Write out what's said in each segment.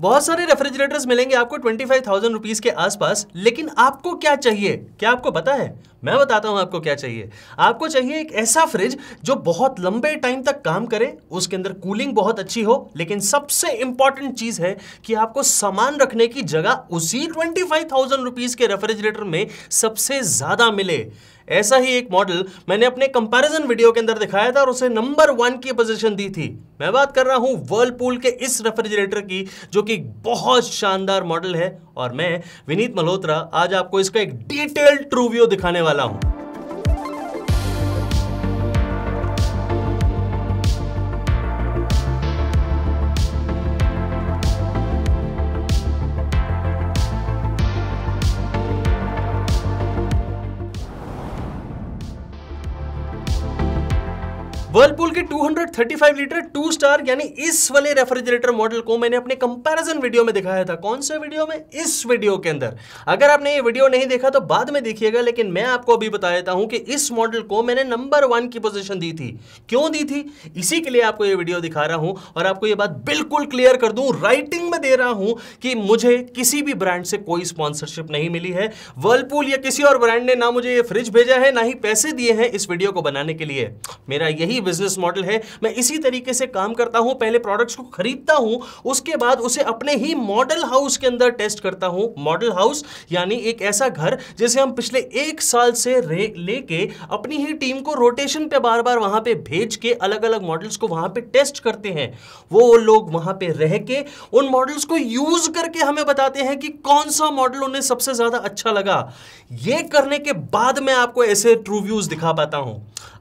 बहुत सारे रेफ्रिजरेटर्स मिलेंगे आपको ट्वेंटी फाइव थाउजेंड रुपीज के आसपास लेकिन आपको क्या चाहिए क्या आपको पता है मैं बताता हूं आपको क्या चाहिए आपको चाहिए एक ऐसा फ्रिज जो बहुत लंबे टाइम तक काम करे उसके अंदर कूलिंग बहुत अच्छी हो लेकिन सबसे इंपॉर्टेंट चीज है कि आपको सामान रखने की जगह उसी ट्वेंटी फाइव थाउजेंड रुपीज के रेफ्रिजरेटर में सबसे ज्यादा मिले ऐसा ही एक मॉडल मैंने अपने कंपैरिजन वीडियो के अंदर दिखाया था और उसे नंबर वन की पोजीशन दी थी मैं बात कर रहा हूं वर्लपूल के इस रेफ्रिजरेटर की जो कि बहुत शानदार मॉडल है और मैं विनीत मल्होत्रा आज आपको इसका एक डिटेल्ड ट्रूव्यू दिखाने वाला हूं 235 लीटर टू स्टार यानी इस वाले रेफ्रिजरेटर मॉडल को मैंने अपने कंपैरिजन वीडियो में दिखाया था कौन से वीडियो में इस वीडियो के अंदर अगर आपने ये वीडियो नहीं देखा तो बाद में देखिएगा लेकिन मैं आपको अभी बता देता हूं कि इस मॉडल को मैंने नंबर वन की पोजिशन दी थी क्यों दी थी इसी के लिए आपको ये वीडियो दिखा रहा हूं और आपको ये बात बिल्कुल क्लियर कर दू राइटिंग में दे रहा हूं कि मुझे किसी भी ब्रांड से कोई स्पॉन्सरशिप नहीं मिली है वर्लपूल या किसी और ब्रांड ने ना मुझे ये फ्रिज भेजा है ना ही पैसे दिए हैं इस वीडियो को बनाने के लिए मेरा यही बिजनेस मॉडल मॉडल है मैं इसी तरीके से काम करता हूं पहले प्रोडक्ट्स को खरीदता हूं उसके बाद उसे अपने ही मॉडल हाउस के अंदर टेस्ट करता हूं मॉडल हाउस यानी एक ऐसा घर जिसे हम पिछले एक साल से लेके अपनी ही टीम को रोटेशन पे बार बार वहां पे भेज के अलग अलग मॉडल्स को वहां पे टेस्ट करते हैं वो लोग वहां पे रह के उन मॉडल्स को यूज करके हमें बताते हैं कि कौन सा मॉडल उन्हें सबसे ज्यादा अच्छा लगा ये करने के बाद मैं आपको ऐसे ट्रू व्यूज दिखा पाता हूं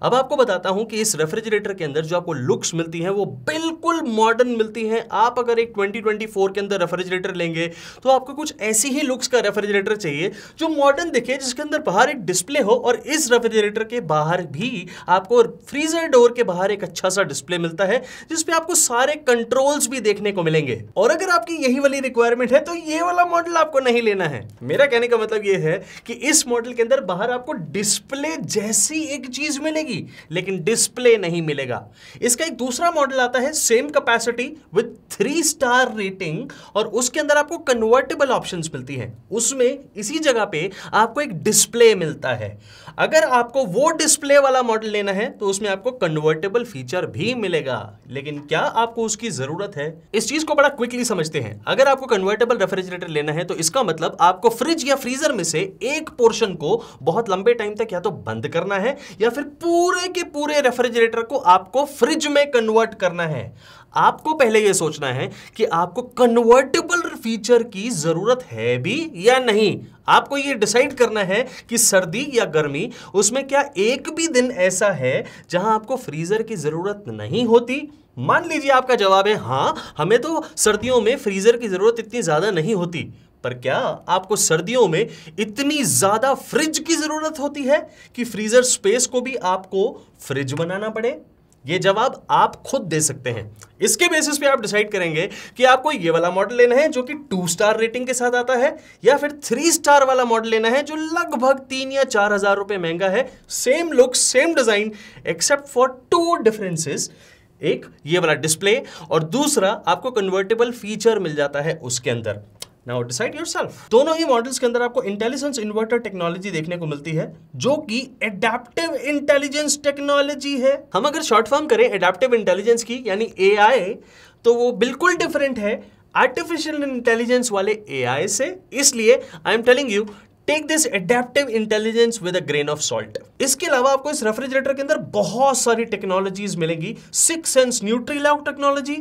अब आपको बताता हूं कि इस रेफ्रिजरेटर के अंदर जो आपको लुक्स मिलती हैं वो बिल्कुल मॉडर्न मिलती हैं आप अगर एक 2024 के अंदर रेफ्रिजरेटर लेंगे तो आपको कुछ ऐसी ही लुक्स का रेफ्रिजरेटर चाहिए जो मॉडर्न दिखे जिसके अंदर बाहर एक डिस्प्ले हो और इस रेफ्रिजरेटर के बाहर भी आपको फ्रीजर डोर के बाहर एक अच्छा सा डिस्प्ले मिलता है जिसपे आपको सारे कंट्रोल्स भी देखने को मिलेंगे और अगर आपकी यही वाली रिक्वायरमेंट है तो ये वाला मॉडल आपको नहीं लेना है मेरा कहने का मतलब ये है कि इस मॉडल के अंदर बाहर आपको डिस्प्ले जैसी एक चीज मिलेगी लेकिन डिस्प्ले नहीं मिलेगा मिलेगा इसका एक दूसरा मॉडल आता है same capacity with three star rating और उसके अंदर आपको कन्वर्टेबल ऑप्शन मिलती है उसमें इसी जगह पे आपको एक डिस्प्ले मिलता है अगर आपको वो डिस्प्ले वाला मॉडल लेना है तो उसमें आपको कन्वर्टेबल फीचर भी मिलेगा लेकिन क्या आपको उसकी जरूरत है इस चीज को बड़ा क्विकली समझते हैं अगर आपको कन्वर्टेबल रेफ्रिजरेटर लेना है तो इसका मतलब आपको फ्रिज या फ्रीजर में से एक पोर्शन को बहुत लंबे टाइम तक या तो बंद करना है या फिर पूरे के पूरे रेफ्रिजरेटर को आप आपको फ्रिज में कन्वर्ट करना है आपको पहले यह सोचना है कि आपको कन्वर्टेबल फीचर की ज़रूरत है भी या नहीं आपको यह डिसाइड करना है कि सर्दी या गर्मी उसमें क्या एक भी दिन ऐसा है जहां आपको फ्रीज़र की ज़रूरत नहीं होती मान लीजिए आपका जवाब है हां हमें तो सर्दियों में फ्रीज़र की ज़रूरत इतनी ज़्यादा नहीं होती पर क्या आपको सर्दियों में इतनी ज़्यादा फ्रिज की ज़रूरत होती है कि फ्रीज़र स्पेस को भी आपको फ्रिज बनाना पड़े ये जवाब आप खुद दे सकते हैं इसके बेसिस पे आप डिसाइड करेंगे कि आपको ये वाला मॉडल लेना है जो कि टू स्टार रेटिंग के साथ आता है या फिर थ्री स्टार वाला मॉडल लेना है जो लगभग तीन या चार हजार रुपए महंगा है same look same design except for two differences एक ये वाला डिस्प्ले और दूसरा आपको कन्वर्टेबल फीचर मिल जाता है उसके अंदर नाउ डिसाइड योरसेल्फ दोनों ही मॉडल्स के अंदर आपको इंटेलिजेंस इन्वर्टर टेक्नोलॉजी देखने को मिलती है जो कि एडेप्टिव इंटेलिजेंस टेक्नोलॉजी है हम अगर शॉर्ट फॉर्म करें एडेप्टिव इंटेलिजेंस की यानी ए तो वो बिल्कुल डिफरेंट है आर्टिफिशियल इंटेलिजेंस वाले ए से इसलिए I am telling you take this adaptive intelligence with a grain of salt इसके अलावा आपको इस रेफ्रिजरेटर के अंदर बहुत सारी टेक्नोलॉजीज मिलेंगी six sense nutri lock technology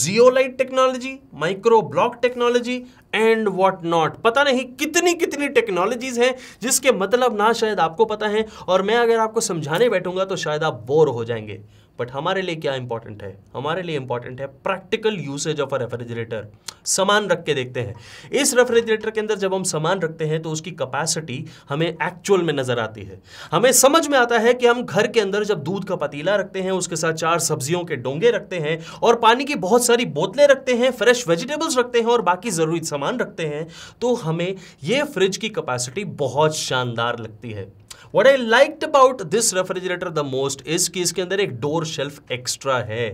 zeolite technology micro block technology and what not पता नहीं कितनी कितनी टेक्नोलॉजीज हैं जिसके मतलब ना शायद आपको पता है और मैं अगर आपको समझाने बैठूंगा तो शायद आप बोर हो जाएंगे बट हमारे लिए क्या इंपॉर्टेंट है हमारे लिए इंपॉर्टेंट है practical usage of a refrigerator सामान रख के देखते हैं इस रेफ्रिजरेटर के अंदर जब हम सामान रखते हैं तो उसकी कैपेसिटी हमें एक्चुअल में नजर आती है हमें समझ में आता है कि हम घर के अंदर जब दूध का पतीला रखते हैं उसके साथ चार सब्जियों के डोंगे रखते हैं और पानी की बहुत सारी बोतलें रखते हैं फ्रेश वेजिटेबल्स रखते हैं और बाकी ज़रूरी सामान रखते हैं तो हमें ये फ्रिज की कैपेसिटी बहुत शानदार लगती है what I liked about this refrigerator the most is कि इसके अंदर एक डोर शेल्फ एक्स्ट्रा है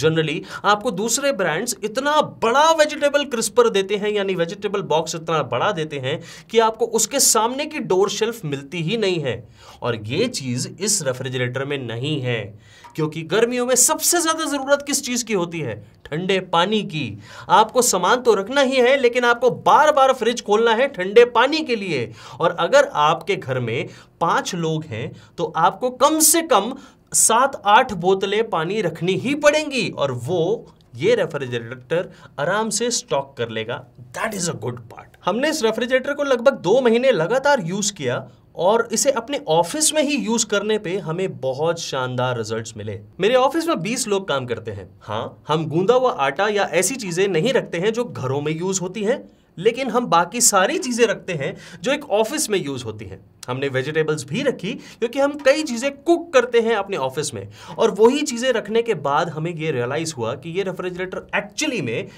जनरली आपको दूसरे ब्रांड्स इतना बड़ा वेजिटेबल क्रिस्पर देते हैं यानी वेजिटेबल बॉक्स इतना बड़ा देते हैं कि आपको उसके सामने की डोर शेल्फ मिलती ही नहीं है और ये चीज़ इस रेफ्रिजरेटर में नहीं है क्योंकि गर्मियों में सबसे ज़्यादा ज़रूरत किस चीज़ की होती है ठंडे पानी की आपको सामान तो रखना ही है लेकिन आपको बार बार फ्रिज खोलना है ठंडे पानी के लिए और अगर आपके घर में पांच लोग हैं तो आपको कम से कम सात आठ बोतलें पानी रखनी ही पड़ेंगी और वो ये रेफ्रिजरेटर आराम से स्टॉक कर लेगा that is a good part हमने इस रेफ्रिजरेटर को लगभग दो महीने लगातार यूज़ किया और इसे अपने ऑफिस में ही यूज करने पे हमें बहुत शानदार रिजल्ट्स मिले मेरे ऑफिस में 20 लोग काम करते हैं हाँ हम गूंदा हुआ आटा या ऐसी चीजें नहीं रखते हैं जो घरों में यूज होती हैं लेकिन हम बाकी सारी चीजें रखते हैं जो एक ऑफिस में यूज होती हैं हमने वेजिटेबल्स भी रखी क्योंकि हम कई चीज़ें कुक करते हैं अपने ऑफिस में और वही चीज़ें रखने के बाद हमें ये रियलाइज़ हुआ कि ये रेफ्रिजरेटर एक्चुअली में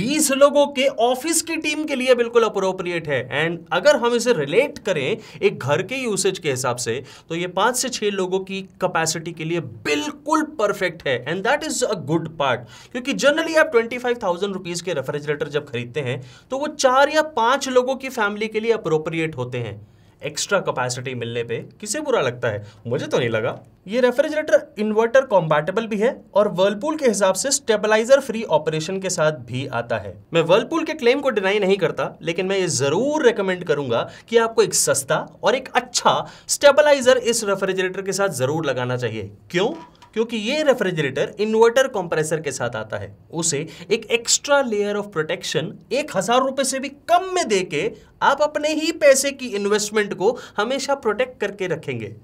20 लोगों के ऑफिस की टीम के लिए बिल्कुल अप्रोप्रिएट है एंड अगर हम इसे रिलेट करें एक घर के यूसेज के हिसाब से तो ये पाँच से छः लोगों की कैपेसिटी के लिए बिल्कुल परफेक्ट है and that is a good part क्योंकि जनरली आप ट्वेंटी फाइव थाउजेंड रुपीज़ के रेफ्रिजरेटर जब खरीदते हैं तो वो चार या पाँच लोगों की फैमिली के लिए अप्रोप्रिएट होते हैं एक्स्ट्रा कैपेसिटी मिलने पे किसे बुरा लगता है मुझे तो नहीं लगा ये रेफ्रिजरेटर इन्वर्टर कॉम्पैटेबल भी है और वर्लपूल के हिसाब से स्टेबलाइजर फ्री ऑपरेशन के साथ भी आता है मैं वर्लपूल के क्लेम को डिनाई नहीं करता लेकिन मैं ये जरूर रेकमेंड करूंगा कि आपको एक सस्ता और एक अच्छा स्टेबलाइजर इस रेफ्रिजरेटर के साथ जरूर लगाना चाहिए क्यों क्योंकि ये रेफ्रिजरेटर इन्वर्टर कंप्रेसर के साथ आता है उसे एक एक्स्ट्रा लेयर ऑफ प्रोटेक्शन एक हज़ार रुपए से भी कम में देके आप अपने ही पैसे की इन्वेस्टमेंट को हमेशा प्रोटेक्ट करके रखेंगे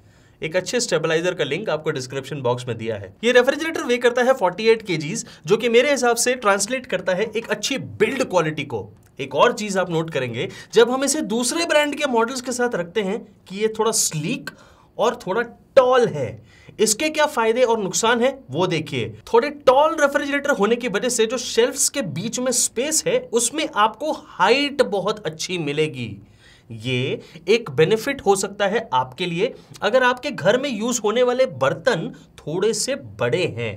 एक अच्छे स्टेबलाइजर का लिंक आपको डिस्क्रिप्शन बॉक्स में दिया है ये रेफ्रिजरेटर वे करता है 48 एट जो कि मेरे हिसाब से ट्रांसलेट करता है एक अच्छी बिल्ड क्वालिटी को एक और चीज आप नोट करेंगे जब हम इसे दूसरे ब्रांड के मॉडल्स के साथ रखते हैं कि ये थोड़ा स्लीक और थोड़ा टॉल है इसके क्या फायदे और नुकसान है वो देखिए थोड़े टॉल रेफ्रिजरेटर होने की वजह से जो शेल्फ्स के बीच में स्पेस है उसमें आपको हाइट बहुत अच्छी मिलेगी ये एक बेनिफिट हो सकता है आपके लिए अगर आपके घर में यूज होने वाले बर्तन थोड़े से बड़े हैं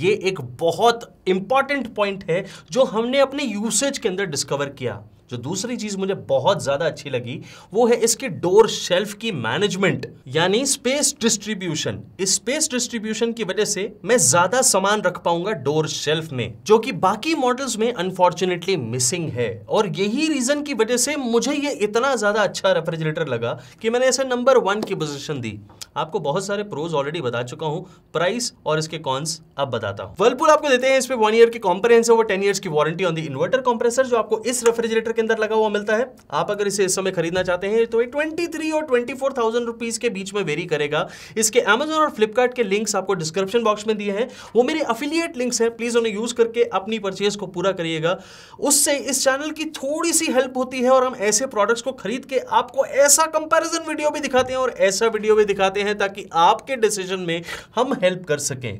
ये एक बहुत इंपॉर्टेंट पॉइंट है जो हमने अपने यूसेज के अंदर डिस्कवर किया जो दूसरी चीज़ मुझे बहुत ज़्यादा अच्छी लगी वो है इसके डोर शेल्फ की मैनेजमेंट यानी स्पेस डिस्ट्रीब्यूशन इस स्पेस डिस्ट्रीब्यूशन की वजह से मैं ज़्यादा सामान रख पाऊंगा डोर शेल्फ में जो कि बाकी मॉडल्स में अनफॉर्चुनेटली मिसिंग है और यही रीज़न की वजह से मुझे ये इतना ज़्यादा अच्छा रेफ्रिजरेटर लगा कि मैंने इसे नंबर वन की पोजिशन दी आपको बहुत सारे प्रोज ऑलरेडी बता चुका हूं प्राइस और इसके कॉन्स अब बताता हूँ वर्लपुल आपको देते हैं इस पर वन ईयर की कॉम्प्रहेंसिव और टेन ईयर की warranty on the inverter compressor जो आपको इस रेफ्रिजरेटर के अंदर लगा हुआ मिलता है आप अगर इसे इस समय खरीदना चाहते हैं तो ये ट्वेंटी और ट्वेंटी फोर के बीच में वेरी करेगा इसके अमेजोन और फ्लिपकार्ट के लिंक्स आपको डिस्क्रिप्शन बॉक्स में दिए हैं वो मेरे अफिलियट लिंक्स हैं प्लीज़ उन्हें यूज़ करके अपनी परचेज को पूरा करिएगा उससे इस चैनल की थोड़ी सी हेल्प होती है और हम ऐसे प्रोडक्ट्स को खरीद के आपको ऐसा कंपेरिजन वीडियो भी दिखाते हैं और ऐसा वीडियो भी दिखाते हैं ताकि आपके डिसीजन में हम हेल्प कर सकें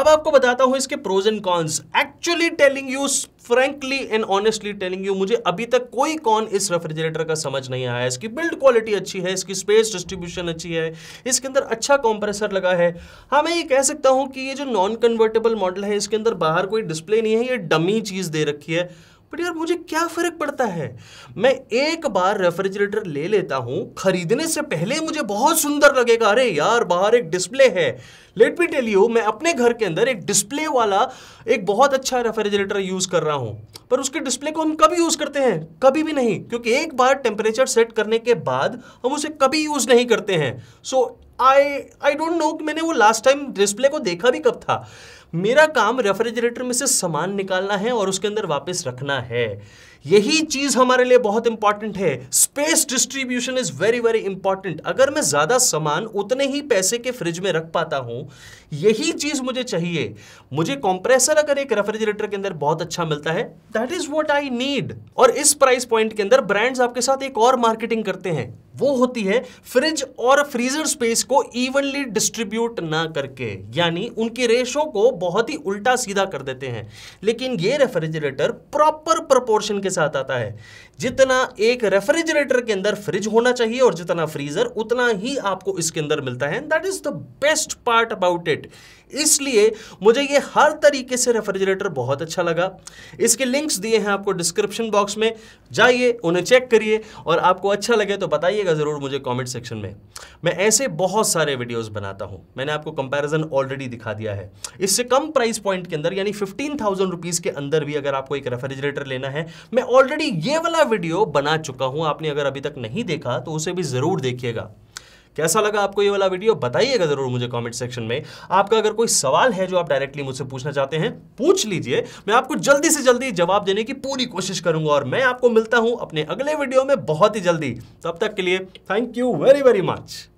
अब आपको बताता हूं इसके pros and cons actually telling you frankly and honestly telling you मुझे अभी तक कोई कॉन इस रेफ्रिजरेटर का समझ नहीं आया इसकी बिल्ड क्वालिटी अच्छी है इसकी स्पेस डिस्ट्रीब्यूशन अच्छी है इसके अंदर अच्छा कॉम्प्रेसर लगा है हाँ मैं ये कह सकता हूँ कि ये जो नॉन कन्वर्टेबल मॉडल है इसके अंदर बाहर कोई डिस्प्ले नहीं है ये डमी चीज़ दे रखी है बट यार मुझे क्या फ़र्क पड़ता है मैं एक बार रेफ्रिजरेटर ले लेता हूं खरीदने से पहले मुझे बहुत सुंदर लगेगा अरे यार बाहर एक डिस्प्ले है लेट मी टेल यू मैं अपने घर के अंदर एक डिस्प्ले वाला एक बहुत अच्छा रेफ्रिजरेटर यूज़ कर रहा हूं पर उसके डिस्प्ले को हम कभी यूज़ करते हैं कभी भी नहीं क्योंकि एक बार टेम्परेचर सेट करने के बाद हम उसे कभी यूज़ नहीं करते हैं सो आई आई डोंट नो कि मैंने वो लास्ट टाइम डिस्प्ले को देखा भी कब था मेरा काम रेफ्रिजरेटर में से सामान निकालना है और उसके अंदर वापस रखना है यही चीज हमारे लिए बहुत इंपॉर्टेंट है space distribution is very very important अगर मैं ज्यादा सामान उतने ही पैसे के फ्रिज में रख पाता हूं यही चीज मुझे चाहिए मुझे कंप्रेसर अगर एक रेफ्रिजरेटर के अंदर बहुत अच्छा मिलता है that is what I need और इस प्राइस पॉइंट के अंदर ब्रांड्स आपके साथ एक और मार्केटिंग करते हैं वो होती है फ्रिज और फ्रीजर स्पेस को इवनली डिस्ट्रीब्यूट ना करके यानी उनके रेशो को बहुत ही उल्टा सीधा कर देते हैं लेकिन ये रेफ्रिजरेटर प्रॉपर प्रोपोर्शन के साथ आता है जितना एक रेफ्रिजरेटर के अंदर फ्रिज होना चाहिए और जितना फ्रीजर उतना ही आपको इसके अंदर मिलता है that is the best part about it इसलिए मुझे ये हर तरीके से रेफ्रिजरेटर बहुत अच्छा लगा इसके लिंक्स दिए हैं आपको डिस्क्रिप्शन बॉक्स में जाइए उन्हें चेक करिए और आपको अच्छा लगे तो बताइएगा ज़रूर मुझे कमेंट सेक्शन में मैं ऐसे बहुत सारे वीडियोस बनाता हूँ मैंने आपको कंपैरिजन ऑलरेडी दिखा दिया है इससे कम प्राइस पॉइंट के अंदर यानी फिफ्टीन थाउजेंड रुपीज़ के अंदर भी अगर आपको एक रेफ्रिजरेटर लेना है मैं ऑलरेडी ये वाला वीडियो बना चुका हूँ आपने अगर अभी तक नहीं देखा तो उसे भी ज़रूर देखिएगा कैसा लगा आपको ये वाला वीडियो बताइएगा जरूर मुझे कमेंट सेक्शन में आपका अगर कोई सवाल है जो आप डायरेक्टली मुझसे पूछना चाहते हैं पूछ लीजिए मैं आपको जल्दी से जल्दी जवाब देने की पूरी कोशिश करूंगा और मैं आपको मिलता हूं अपने अगले वीडियो में बहुत ही जल्दी तब तक के लिए thank you very very much